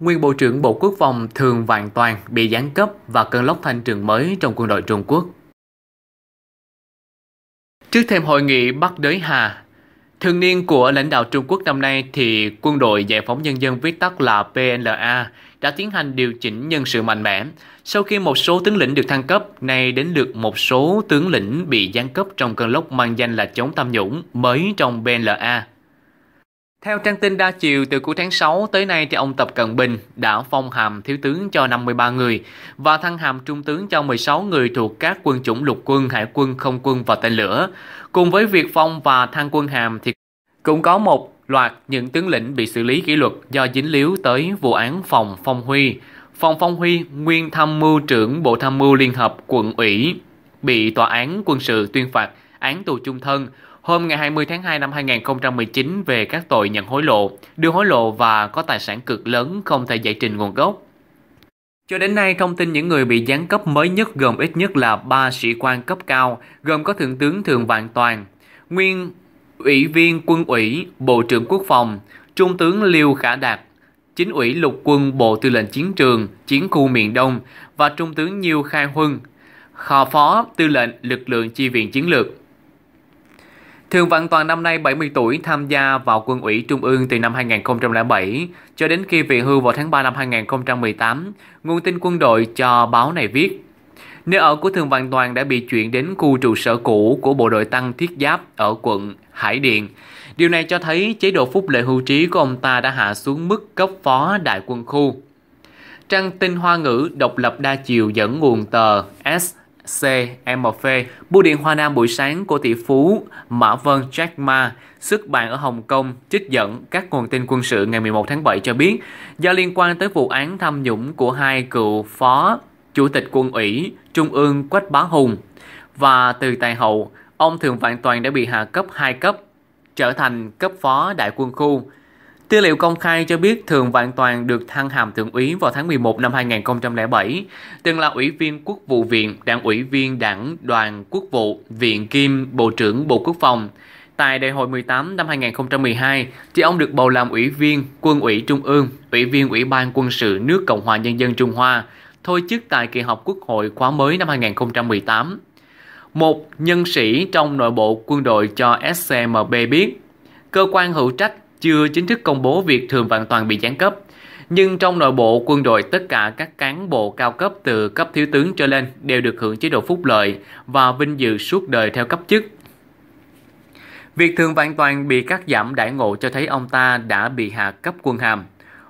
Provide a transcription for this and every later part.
Nguyên Bộ trưởng Bộ Quốc phòng Thường Vạn Toàn bị giáng cấp và cơn lốc thanh trường mới trong quân đội Trung Quốc. Trước thêm hội nghị Bắc Đới Hà, thường niên của lãnh đạo Trung Quốc năm nay thì quân đội giải phóng nhân dân viết tắt là PLA đã tiến hành điều chỉnh nhân sự mạnh mẽ. Sau khi một số tướng lĩnh được thăng cấp, nay đến lượt một số tướng lĩnh bị giáng cấp trong cơn lốc mang danh là chống tham nhũng mới trong PLA. Theo trang tin đa chiều, từ cuối tháng 6 tới nay thì ông Tập Cận Bình đã phong hàm thiếu tướng cho 53 người và thăng hàm trung tướng cho 16 người thuộc các quân chủng lục quân, hải quân, không quân và tên lửa. Cùng với việc phong và thăng quân hàm thì cũng có một loạt những tướng lĩnh bị xử lý kỷ luật do dính líu tới vụ án phòng phong huy. Phòng phong huy, nguyên tham mưu trưởng Bộ Tham mưu Liên hợp quận ủy, bị tòa án quân sự tuyên phạt án tù chung thân hôm ngày 20 tháng 2 năm 2019 về các tội nhận hối lộ, đưa hối lộ và có tài sản cực lớn không thể giải trình nguồn gốc. Cho đến nay, thông tin những người bị giáng cấp mới nhất gồm ít nhất là 3 sĩ quan cấp cao, gồm có Thượng tướng Thường Vạn Toàn, Nguyên Ủy viên Quân ủy, Bộ trưởng Quốc phòng, Trung tướng Liêu Khả Đạt, Chính ủy Lục quân Bộ Tư lệnh Chiến trường, Chiến khu miền Đông và Trung tướng Nhiêu Khai Huân, Khò phó Tư lệnh Lực lượng Chi viện Chiến lược. Thường Vạn Toàn năm nay 70 tuổi tham gia vào quân ủy Trung ương từ năm 2007 cho đến khi về hưu vào tháng 3 năm 2018, nguồn tin quân đội cho báo này viết. Nơi ở của Thường Vạn Toàn đã bị chuyển đến khu trụ sở cũ của bộ đội tăng thiết giáp ở quận Hải Điện. Điều này cho thấy chế độ phúc lợi hưu trí của ông ta đã hạ xuống mức cấp phó đại quân khu. Trang tin Hoa ngữ độc lập đa chiều dẫn nguồn tờ S CMF, bưu điện Hoa Nam buổi sáng của tỷ phú Mã Vân Jack Ma, xuất bản ở Hồng Kông, trích dẫn các nguồn tin quân sự ngày 11 tháng 7 cho biết, do liên quan tới vụ án tham nhũng của hai cựu phó chủ tịch quân ủy Trung ương Quách Bá Hùng và từ tài hậu, ông Thường Vạn Toàn đã bị hạ cấp 2 cấp, trở thành cấp phó đại quân khu. Tư liệu công khai cho biết Thường Vạn Toàn được thăng hàm thượng úy vào tháng 11 năm 2007, từng là ủy viên quốc vụ viện, đảng ủy viên đảng đoàn quốc vụ, viện kim Bộ trưởng Bộ Quốc phòng. Tại đại hội 18 năm 2012, thì ông được bầu làm ủy viên Quân ủy Trung ương, ủy viên Ủy ban Quân sự nước Cộng hòa Nhân dân Trung Hoa, thôi chức tại kỳ họp Quốc hội khóa mới năm 2018. Một nhân sĩ trong nội bộ quân đội cho SCMB biết, cơ quan hữu trách chưa chính thức công bố việc Thường Vạn Toàn bị giáng cấp. Nhưng trong nội bộ quân đội, tất cả các cán bộ cao cấp từ cấp thiếu tướng trở lên đều được hưởng chế độ phúc lợi và vinh dự suốt đời theo cấp chức. Việc Thường Vạn Toàn bị cắt giảm đại ngộ cho thấy ông ta đã bị hạ cấp quân hàm.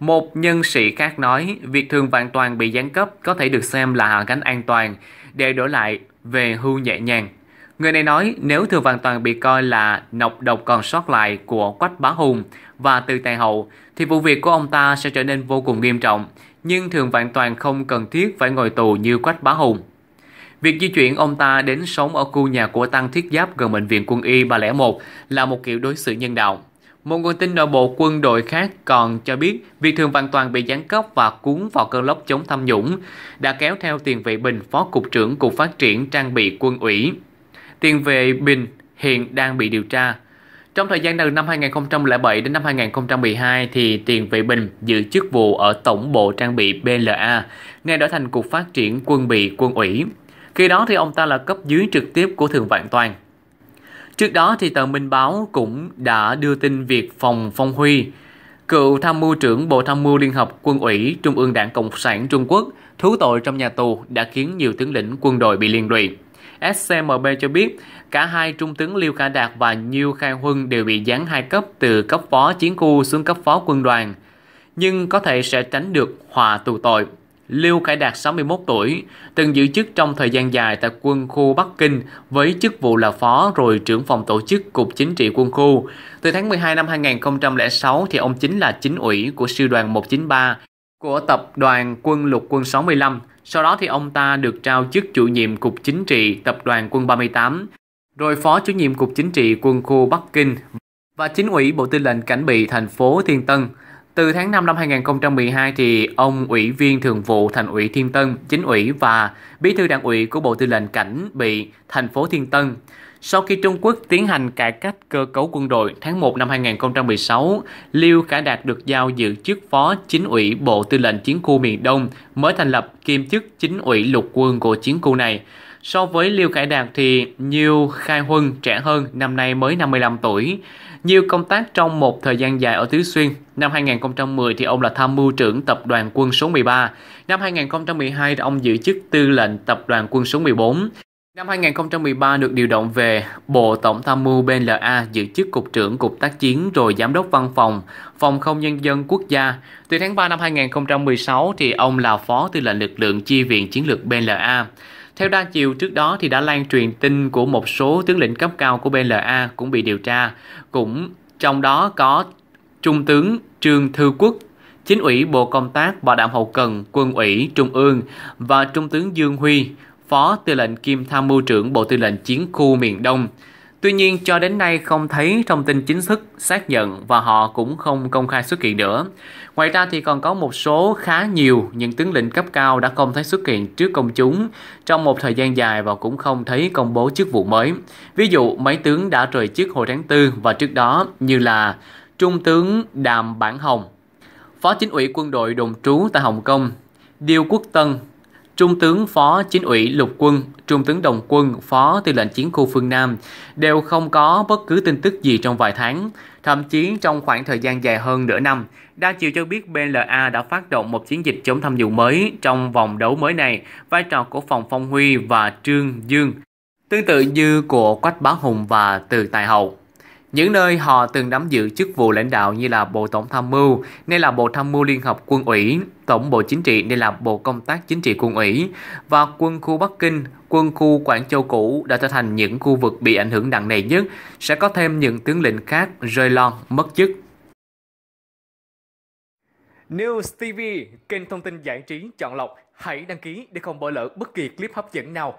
Một nhân sĩ khác nói, việc Thường Vạn Toàn bị giáng cấp có thể được xem là hạ cánh an toàn để đổi lại về hưu nhẹ nhàng. Người này nói nếu Thư Văn Toàn bị coi là nọc độc còn sót lại của Quách Bá Hùng và Từ Tài Hậu, thì vụ việc của ông ta sẽ trở nên vô cùng nghiêm trọng, nhưng Thường Vạn Toàn không cần thiết phải ngồi tù như Quách Bá Hùng. Việc di chuyển ông ta đến sống ở khu nhà của Tăng Thiết Giáp gần Bệnh viện Quân Y 301 là một kiểu đối xử nhân đạo. Một nguồn tin nội bộ quân đội khác còn cho biết việc Thường Văn Toàn bị giáng cấp và cuốn vào cơn lốc chống tham nhũng đã kéo theo tiền vệ Bình Phó Cục trưởng Cục Phát triển Trang bị Quân ủy tiền vệ Bình hiện đang bị điều tra. Trong thời gian từ năm 2007 đến năm 2012 thì Tiền Vệ Bình giữ chức vụ ở Tổng bộ Trang bị BLA, nay đổi thành Cục Phát triển Quân bị Quân ủy. Khi đó thì ông ta là cấp dưới trực tiếp của Thường Vạn Toàn. Trước đó thì tờ Minh Báo cũng đã đưa tin việc phòng Phong Huy, cựu tham mưu trưởng Bộ Tham mưu Liên hợp Quân ủy Trung ương Đảng Cộng sản Trung Quốc, thú tội trong nhà tù đã khiến nhiều tướng lĩnh quân đội bị liên lụy. SCMB cho biết cả hai trung tướng Liêu Khả Đạt và Nhiêu Khai Huân đều bị giáng hai cấp từ cấp phó chiến khu xuống cấp phó quân đoàn, nhưng có thể sẽ tránh được hòa tù tội. Lưu Khải Đạt 61 tuổi, từng giữ chức trong thời gian dài tại quân khu Bắc Kinh với chức vụ là phó rồi trưởng phòng tổ chức Cục Chính trị quân khu. Từ tháng 12 năm 2006 thì ông chính là chính ủy của sư đoàn 193 của tập đoàn quân lục quân 65 sau đó thì ông ta được trao chức chủ nhiệm Cục Chính trị Tập đoàn Quân 38, rồi Phó chủ nhiệm Cục Chính trị Quân khu Bắc Kinh và Chính ủy Bộ Tư lệnh Cảnh bị thành phố Thiên Tân. Từ tháng 5 năm 2012 thì ông Ủy viên Thường vụ Thành ủy Thiên Tân, Chính ủy và Bí thư Đảng ủy của Bộ Tư lệnh Cảnh bị thành phố Thiên Tân. Sau khi Trung Quốc tiến hành cải cách cơ cấu quân đội tháng 1 năm 2016, Liêu Khả Đạt được giao giữ chức phó chính ủy Bộ Tư lệnh Chiến khu miền Đông mới thành lập kiêm chức chính ủy lục quân của chiến khu này. So với Liêu Khải Đạt thì Nhiêu Khai Huân trẻ hơn, năm nay mới 55 tuổi. Nhiêu công tác trong một thời gian dài ở Tứ Xuyên. Năm 2010 thì ông là tham mưu trưởng tập đoàn quân số 13. Năm 2012 thì ông giữ chức tư lệnh tập đoàn quân số 14. Năm 2013 được điều động về Bộ Tổng tham mưu BLA giữ chức Cục trưởng Cục tác chiến rồi Giám đốc Văn phòng, Phòng không Nhân dân Quốc gia. Từ tháng 3 năm 2016 thì ông là Phó Tư lệnh lực lượng chi viện chiến lược BLA. Theo đa chiều trước đó thì đã lan truyền tin của một số tướng lĩnh cấp cao của BLA cũng bị điều tra. Cũng trong đó có Trung tướng Trương Thư Quốc Chính ủy Bộ Công tác Bảo đảm Hậu cần Quân ủy Trung ương và Trung tướng Dương Huy, Phó Tư lệnh kim Tham mưu trưởng Bộ Tư lệnh Chiến khu miền Đông. Tuy nhiên cho đến nay không thấy thông tin chính thức xác nhận và họ cũng không công khai xuất hiện nữa. Ngoài ra thì còn có một số khá nhiều những tướng lĩnh cấp cao đã không thấy xuất hiện trước công chúng trong một thời gian dài và cũng không thấy công bố chức vụ mới. Ví dụ mấy tướng đã rời chức hồi tháng 4 và trước đó như là Trung tướng Đàm Bản Hồng, Phó Chính ủy quân đội đồn trú tại Hồng Kông, Điêu Quốc Tân, Trung tướng Phó Chính ủy Lục quân, Trung tướng Đồng quân, Phó Tư lệnh Chiến khu phương Nam đều không có bất cứ tin tức gì trong vài tháng, thậm chí trong khoảng thời gian dài hơn nửa năm. Đa chiều cho biết BLA đã phát động một chiến dịch chống tham nhũng mới trong vòng đấu mới này, vai trò của Phòng Phong Huy và Trương Dương, tương tự như của Quách Bá Hùng và Từ Tài Hậu những nơi họ từng nắm giữ chức vụ lãnh đạo như là Bộ Tổng Tham mưu, nên là Bộ Tham mưu Liên hợp Quân ủy, Tổng Bộ Chính trị nên là Bộ Công tác Chính trị Quân ủy và quân khu Bắc Kinh, quân khu Quảng Châu cũ đã trở thành những khu vực bị ảnh hưởng nặng nề nhất, sẽ có thêm những tướng lĩnh khác rơi lon, mất chức. News TV, kênh thông tin giải trí chọn lọc, hãy đăng ký để không bỏ lỡ bất kỳ clip hấp dẫn nào.